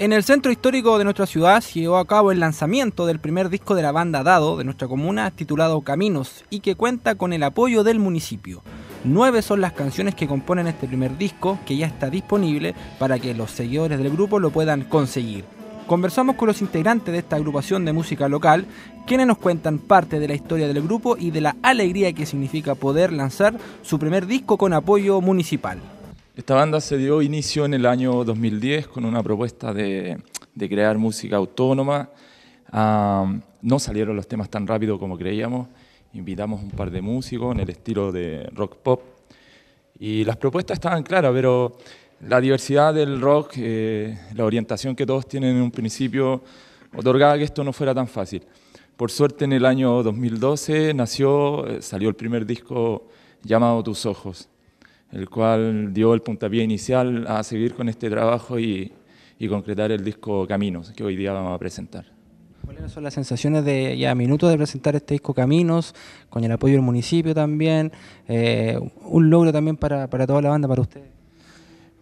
En el centro histórico de nuestra ciudad se llevó a cabo el lanzamiento del primer disco de la banda Dado de nuestra comuna titulado Caminos y que cuenta con el apoyo del municipio. Nueve son las canciones que componen este primer disco que ya está disponible para que los seguidores del grupo lo puedan conseguir. Conversamos con los integrantes de esta agrupación de música local, quienes nos cuentan parte de la historia del grupo y de la alegría que significa poder lanzar su primer disco con apoyo municipal. Esta banda se dio inicio en el año 2010 con una propuesta de, crear música autónoma. no salieron los temas tan rápido como creíamos. Invitamos un par de músicos en el estilo de rock pop. Y las propuestas estaban claras, pero la diversidad del rock, eh, la orientación que todos tienen en un principio, otorgaba que esto no fuera tan fácil. Por suerte en el año 2012 nació, eh, salió el primer disco llamado Tus Ojos el cual dio el puntapié inicial a seguir con este trabajo y, y concretar el disco Caminos, que hoy día vamos a presentar. ¿Cuáles son las sensaciones de ya minutos de presentar este disco Caminos, con el apoyo del municipio también? Eh, un logro también para, para toda la banda, para ustedes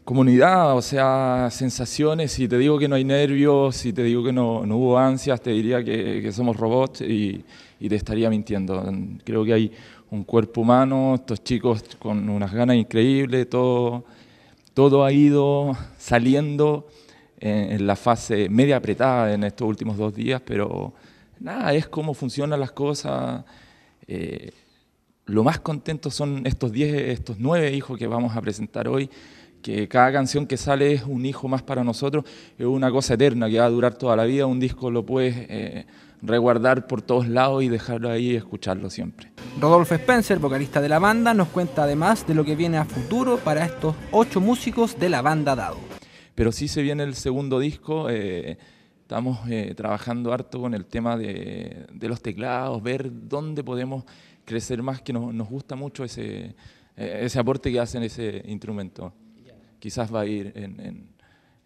comunidad, o sea, sensaciones. Si te digo que no hay nervios, si te digo que no, hubo ansias, te diría que, somos robots y, te estaría mintiendo. Creo que hay un cuerpo humano, estos chicos con unas ganas increíbles, todo, todo ha ido saliendo en, la fase media apretada en estos últimos dos días, pero nada, es como funcionan las cosas. Eh, lo más contento son estos 10, estos 9 hijos que vamos a presentar hoy, que cada canción que sale es un hijo más para nosotros, es una cosa eterna que va a durar toda la vida, un disco lo puedes resguardar eh, reguardar por todos lados y dejarlo ahí y escucharlo siempre. Rodolfo Spencer, vocalista de la banda, nos cuenta además de lo que viene a futuro para estos ocho músicos de la banda Dado. Pero sí se viene el segundo disco. Eh, estamos eh, trabajando harto con el tema de, los teclados, ver dónde podemos crecer más, que nos, gusta mucho ese, ese aporte que hacen ese instrumento quizás va a ir en,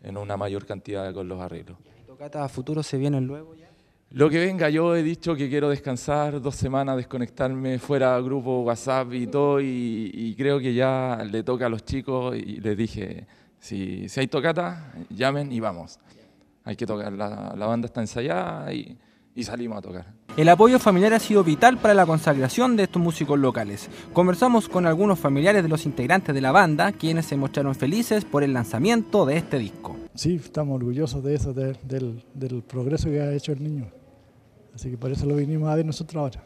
en, una mayor cantidad con los arreglos. ¿Y tocata a futuro se vienen luego ya? Lo que venga, yo he dicho que quiero descansar dos semanas, desconectarme fuera grupo WhatsApp y todo, y, creo que ya le toca a los chicos y les dije, si, si hay tocata, llamen y vamos. Hay que tocar, la, la banda está ensayada y, y salimos a tocar. El apoyo familiar ha sido vital para la consagración de estos músicos locales. Conversamos con algunos familiares de los integrantes de la banda, quienes se mostraron felices por el lanzamiento de este disco. Sí, estamos orgullosos de eso, del, progreso que ha hecho el niño. Así que por eso lo vinimos a ver nosotros ahora.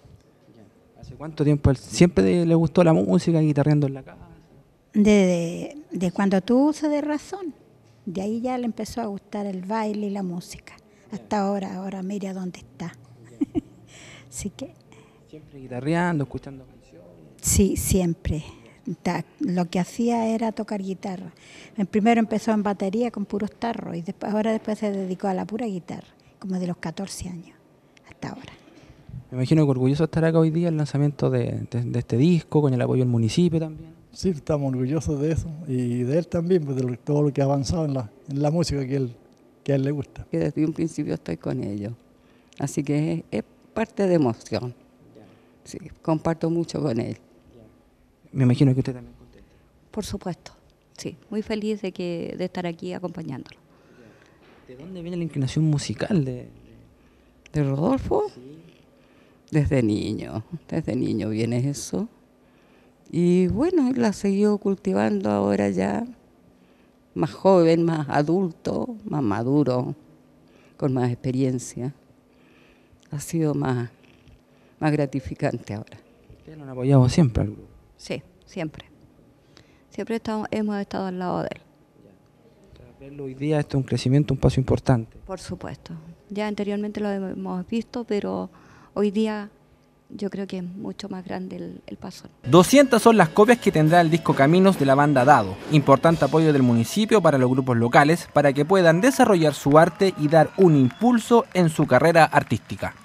¿Hace cuánto tiempo siempre le gustó la música guitarrando en la casa? Desde de cuando tuvo uso de razón. De ahí ya le empezó a gustar el baile y la música. Hasta ahora, ahora mira dónde está. Así que. Siempre guitarreando, escuchando canciones. Sí, siempre. Lo que hacía era tocar guitarra. Primero empezó en batería con puros tarros y después, ahora después se dedicó a la pura guitarra, como de los 14 años hasta ahora. Me imagino que orgulloso estará acá hoy día el lanzamiento de, este disco, con el apoyo del municipio también. Sí, estamos orgullosos de eso y de él también, pues de todo lo que ha avanzado en la, música que él, que a él le gusta. Que desde un principio estoy con ellos. Así que es, es parte de emoción. Sí, comparto mucho con él. Me imagino que usted también contenta. Por supuesto, sí, muy feliz de, que, de estar aquí acompañándolo. ¿De dónde viene la inclinación musical de, de Rodolfo? Desde niño, desde niño viene eso. Y bueno, la ha seguido cultivando ahora ya, más joven, más adulto, más maduro, con más experiencia ha sido más, más gratificante ahora. Ustedes lo han apoyado siempre al grupo. Sí, siempre. Siempre hemos estado al lado de él. hoy día, esto es un crecimiento, un paso importante. Por supuesto. Ya anteriormente lo hemos visto, pero hoy día yo creo que es mucho más grande el, paso. 200 son las copias que tendrá el disco Caminos de la banda Dado. Importante apoyo del municipio para los grupos locales para que puedan desarrollar su arte y dar un impulso en su carrera artística.